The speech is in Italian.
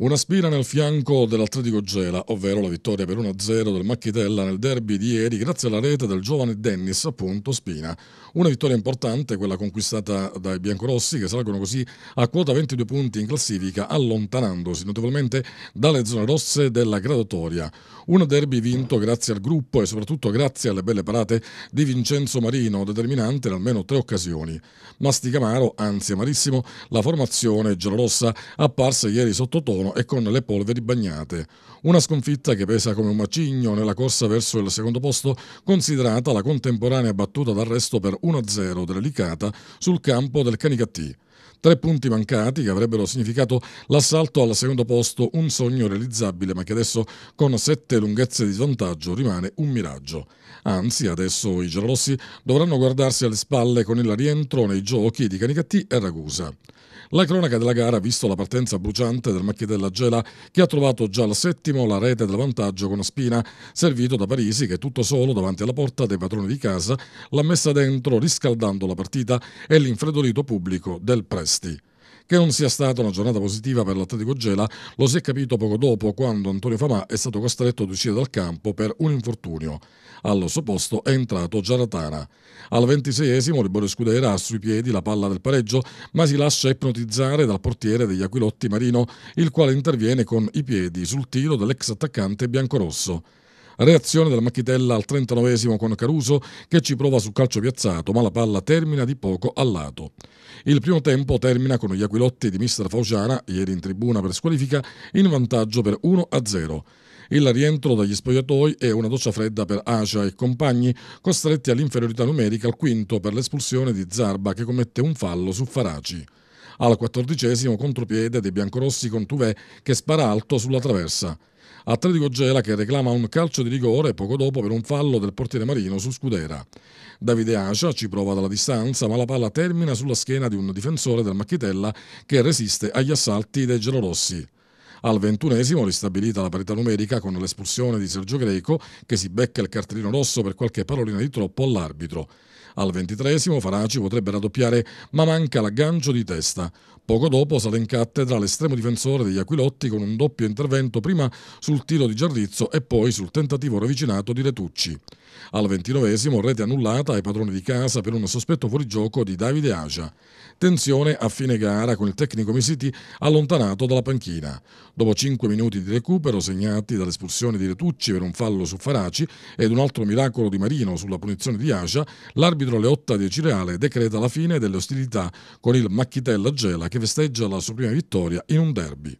Una spina nel fianco dell'Atletico Gela, ovvero la vittoria per 1-0 del Macchitella nel derby di ieri grazie alla rete del giovane Dennis appunto Spina. Una vittoria importante, quella conquistata dai biancorossi che salgono così a quota 22 punti in classifica allontanandosi notevolmente dalle zone rosse della graduatoria. Un derby vinto grazie al gruppo e soprattutto grazie alle belle parate di Vincenzo Marino, determinante in almeno tre occasioni. Mastica amaro, anzi amarissimo, la formazione giallorossa apparsa ieri sottotono e con le polveri bagnate. Una sconfitta che pesa come un macigno nella corsa verso il secondo posto, considerata la contemporanea battuta d'arresto per 1-0 dell'Elicata sul campo del Canicattì. Tre punti mancati che avrebbero significato l'assalto al secondo posto, un sogno realizzabile ma che adesso con sette lunghezze di svantaggio rimane un miraggio. Anzi, adesso i giallorossi dovranno guardarsi alle spalle con il rientro nei giochi di Canicattì e Ragusa. La cronaca della gara ha visto la partenza bruciante del Macchitella Gela che ha trovato già al settimo la rete del vantaggio con Spina, servito da Parisi che tutto solo davanti alla porta dei padroni di casa l'ha messa dentro riscaldando la partita e l'infredolito pubblico del Presti. Che non sia stata una giornata positiva per l'Atletico Gela lo si è capito poco dopo quando Antonio Famà è stato costretto ad uscire dal campo per un infortunio. Al suo posto è entrato Giaratana. Al 26esimo Libero Scudeira ha sui piedi la palla del pareggio ma si lascia ipnotizzare dal portiere degli Aquilotti Marino il quale interviene con i piedi sul tiro dell'ex attaccante biancorosso. Reazione della Machitella al 39 con Caruso che ci prova sul calcio piazzato, ma la palla termina di poco al lato. Il primo tempo termina con gli Aquilotti di Mister Fauciana, ieri in tribuna per squalifica, in vantaggio per 1-0. Il rientro dagli spogliatoi è una doccia fredda per Asia e compagni, costretti all'inferiorità numerica al quinto per l'espulsione di Zarba che commette un fallo su Faraci. Al quattordicesimo contropiede dei biancorossi con Tuvé che spara alto sulla traversa. Atletico Gela che reclama un calcio di rigore poco dopo per un fallo del portiere Marino su Scudera. Davide Ascia ci prova dalla distanza ma la palla termina sulla schiena di un difensore del Macchitella che resiste agli assalti dei gelorossi. Al ventunesimo ristabilita la parità numerica con l'espulsione di Sergio Greco che si becca il cartellino rosso per qualche parolina di troppo all'arbitro. Al ventitreesimo Faraci potrebbe raddoppiare ma manca l'aggancio di testa. Poco dopo sale in cattedra l'estremo difensore degli Aquilotti con un doppio intervento prima sul tiro di Giardizzo e poi sul tentativo ravvicinato di Retucci. Al ventinovesimo rete annullata ai padroni di casa per un sospetto fuorigioco di Davide Asia. Tensione a fine gara con il tecnico Misiti allontanato dalla panchina. Dopo cinque minuti di recupero segnati dall'espulsione di Retucci per un fallo su Faraci ed un altro miracolo di Marino sulla punizione di Asia, l'arbitro arbitro L'arbitro Leottadio Cireale decreta la fine delle ostilità con il Macchitella Gela che festeggia la sua prima vittoria in un derby.